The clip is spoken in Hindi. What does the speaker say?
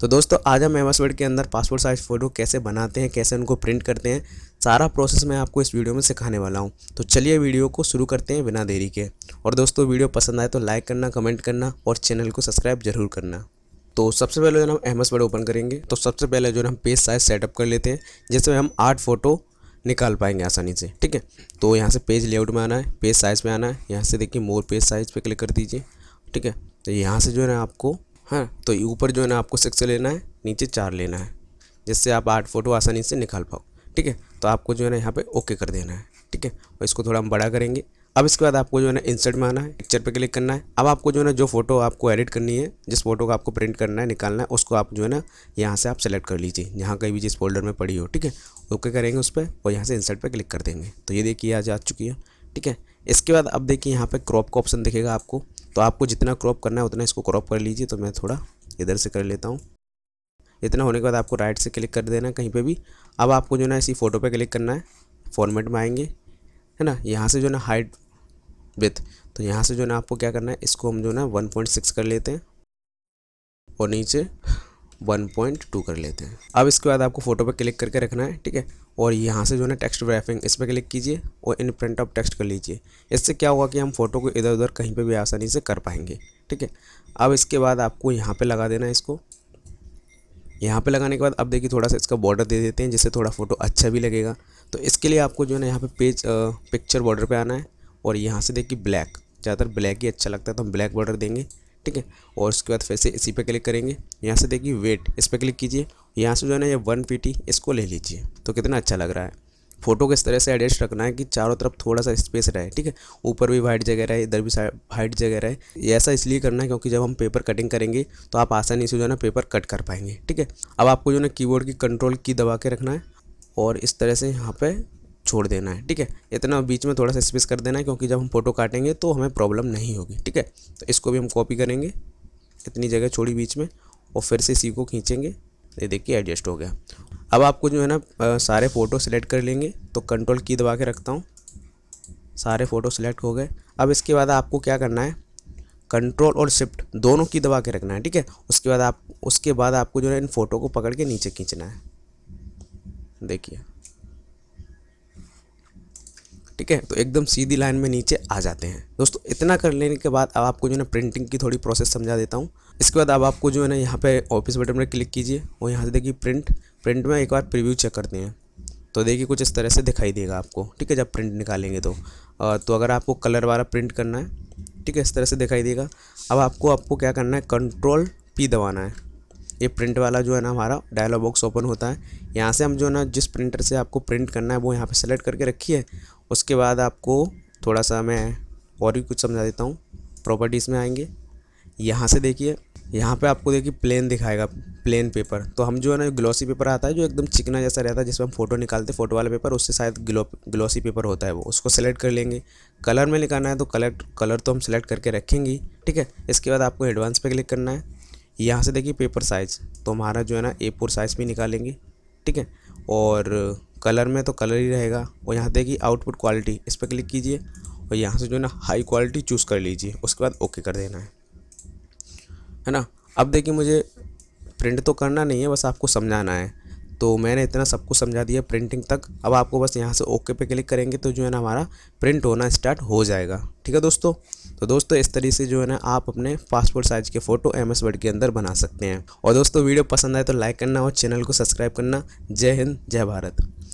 तो दोस्तों आज हम एम वर्ड के अंदर पासपोर्ट साइज़ फ़ोटो कैसे बनाते हैं कैसे उनको प्रिंट करते हैं सारा प्रोसेस मैं आपको इस वीडियो में सिखाने वाला हूँ तो चलिए वीडियो को शुरू करते हैं बिना देरी के और दोस्तों वीडियो पसंद आए तो लाइक करना कमेंट करना और चैनल को सब्सक्राइब जरूर करना तो सबसे पहले जो हम एम वर्ड ओपन करेंगे तो सबसे पहले जो हम पेज साइज सेटअप कर लेते हैं जिसमें हम आठ फ़ोटो निकाल पाएंगे आसानी से ठीक है तो यहाँ से पेज लेआउट में आना है पेज साइज़ में आना है यहाँ से देखिए मोर पेज साइज़ पर क्लिक कर दीजिए ठीक है तो यहाँ से जो है आपको हाँ तो ऊपर जो है ना आपको सिक्स लेना है नीचे चार लेना है जिससे आप आठ फ़ोटो आसानी से निकाल पाओ ठीक है तो आपको जो है ना यहाँ पे ओके कर देना है ठीक है और इसको थोड़ा हम बड़ा करेंगे अब इसके बाद आपको जो है ना इंसर्ट में आना है पिक्चर पे क्लिक करना है अब आपको जो है ना जो फोटो आपको एडिट करनी है जिस फोटो को आपको प्रिंट करना है निकालना है उसको आप जो है ना यहाँ से आप सेलेक्ट कर लीजिए यहाँ कहीं भी जिस फोल्डर में पड़ी हो ठीक है ओके करेंगे उस पर और यहाँ से इंसर्ट पर क्लिक कर देंगे तो ये देखिए आज आ चुकी है ठीक है इसके बाद अब देखिए यहाँ पर क्रॉप का ऑप्शन दिखेगा आपको तो आपको जितना क्रॉप करना है उतना इसको क्रॉप कर लीजिए तो मैं थोड़ा इधर से कर लेता हूँ इतना होने के बाद आपको राइट से क्लिक कर देना कहीं पे भी अब आपको जो ना इसी फ़ोटो पे क्लिक करना है फॉर्मेट में आएंगे है ना यहाँ से जो ना हाइट विथ तो यहाँ से जो ना आपको क्या करना है इसको हम जो ना 1.6 कर लेते हैं और नीचे 1.2 कर लेते हैं अब इसके बाद आपको फोटो पर क्लिक करके रखना है ठीक है और यहाँ से जो है टेक्स्ट ग्राफिंग इस पर क्लिक कीजिए और इन प्रिंट ऑफ टेक्स्ट कर लीजिए इससे क्या होगा कि हम फोटो को इधर उधर कहीं पर भी आसानी से कर पाएंगे ठीक है अब इसके बाद आपको यहाँ पर लगा देना है इसको यहाँ पे लगाने के बाद अब देखिए थोड़ा सा इसका बॉर्डर दे देते हैं जिससे थोड़ा फोटो अच्छा भी लगेगा तो इसके लिए आपको जो है ना यहाँ पर पेज पिक्चर बॉर्डर पर आना है और यहाँ से देखिए ब्लैक ज़्यादातर ब्लैक ही अच्छा लगता है तो हम ब्लैक बॉर्डर देंगे ठीक है और उसके बाद फिर से इसी पे क्लिक करेंगे यहाँ से देखिए वेट इस पर क्लिक कीजिए यहाँ से जो है ना ये वन इसको ले लीजिए तो कितना अच्छा लग रहा है फोटो को इस तरह से एडजस्ट रखना है कि चारों तरफ थोड़ा सा स्पेस रहे ठीक है ऊपर भी वाइट जगह रहे इधर भी वाइट जगह रहे ये ऐसा इसलिए करना है क्योंकि जब हम पेपर कटिंग करेंगे तो आप आसानी से जो है ना पेपर कट कर पाएंगे ठीक है अब आपको जो है ना कीबोर्ड की कंट्रोल की दबा के रखना है और इस तरह से यहाँ पे छोड़ देना है ठीक है इतना बीच में थोड़ा सा स्पेस कर देना है क्योंकि जब हम फोटो काटेंगे तो हमें प्रॉब्लम नहीं होगी ठीक है तो इसको भी हम कॉपी करेंगे इतनी जगह छोड़ी बीच में और फिर से इसी को खींचेंगे ये देखिए एडजस्ट हो गया अब आपको जो है ना सारे फ़ोटो सेलेक्ट कर लेंगे तो कंट्रोल की दबा के रखता हूँ सारे फ़ोटो सेलेक्ट हो गए अब इसके बाद आपको क्या करना है कंट्रोल और शिफ्ट दोनों की दबा के रखना है ठीक है उसके बाद आप उसके बाद आपको जो है इन फ़ोटो को पकड़ के नीचे खींचना है देखिए ठीक है तो एकदम सीधी लाइन में नीचे आ जाते हैं दोस्तों इतना कर लेने के बाद अब आपको जो है प्रिंटिंग की थोड़ी प्रोसेस समझा देता हूँ इसके बाद अब आपको जो है ना यहाँ पे ऑफिस बटन पर क्लिक कीजिए और यहाँ से देखिए प्रिंट प्रिंट में एक बार प्रिव्यू चेक करते हैं तो देखिए कुछ इस तरह से दिखाई देगा आपको ठीक है जब प्रिंट निकालेंगे तो तो अगर आपको कलर वाला प्रिंट करना है ठीक है इस तरह से दिखाई देगा अब आपको आपको क्या करना है कंट्रोल पी दबाना है ये प्रिंट वाला जो है ना हमारा डायलॉग बॉक्स ओपन होता है यहाँ से हम जो है ना जिस प्रिंटर से आपको प्रिंट करना है वो यहाँ पे सेलेक्ट करके रखिए उसके बाद आपको थोड़ा सा मैं और भी कुछ समझा देता हूँ प्रॉपर्टीज़ में आएंगे यहाँ से देखिए यहाँ पे आपको देखिए प्लेन दिखाएगा प्लेन पेपर तो हम जो है ना ग्लॉसी पेपर आता है जो एकदम चिकना जैसा रहता है जिसमें हम फोटो निकालते हैं फोटो वाला पेपर उससे शायद ग्लो ग्लॉसी पेपर होता है वो उसको सेलेक्ट कर लेंगे कलर में लिखाना है तो कलर कलर तो हम सेलेक्ट करके रखेंगे ठीक है इसके बाद आपको एडवांस पे क्लिक करना है यहाँ से देखिए पेपर साइज़ तो हमारा जो है ना ए साइज़ भी निकालेंगे ठीक है और कलर में तो कलर ही रहेगा और यहाँ देखिए आउटपुट क्वालिटी इस पर क्लिक कीजिए और यहाँ से जो है ना हाई क्वालिटी चूज़ कर लीजिए उसके बाद ओके कर देना है है ना अब देखिए मुझे प्रिंट तो करना नहीं है बस आपको समझाना है तो मैंने इतना सब कुछ समझा दिया प्रिंटिंग तक अब आपको बस यहाँ से ओके पे क्लिक करेंगे तो जो है ना हमारा प्रिंट होना स्टार्ट हो जाएगा ठीक है दोस्तों तो दोस्तों इस तरीके से जो है ना आप अपने पासपोर्ट साइज के फोटो एम एस वर्ड के अंदर बना सकते हैं और दोस्तों वीडियो पसंद आए तो लाइक करना और चैनल को सब्सक्राइब करना जय हिंद जय भारत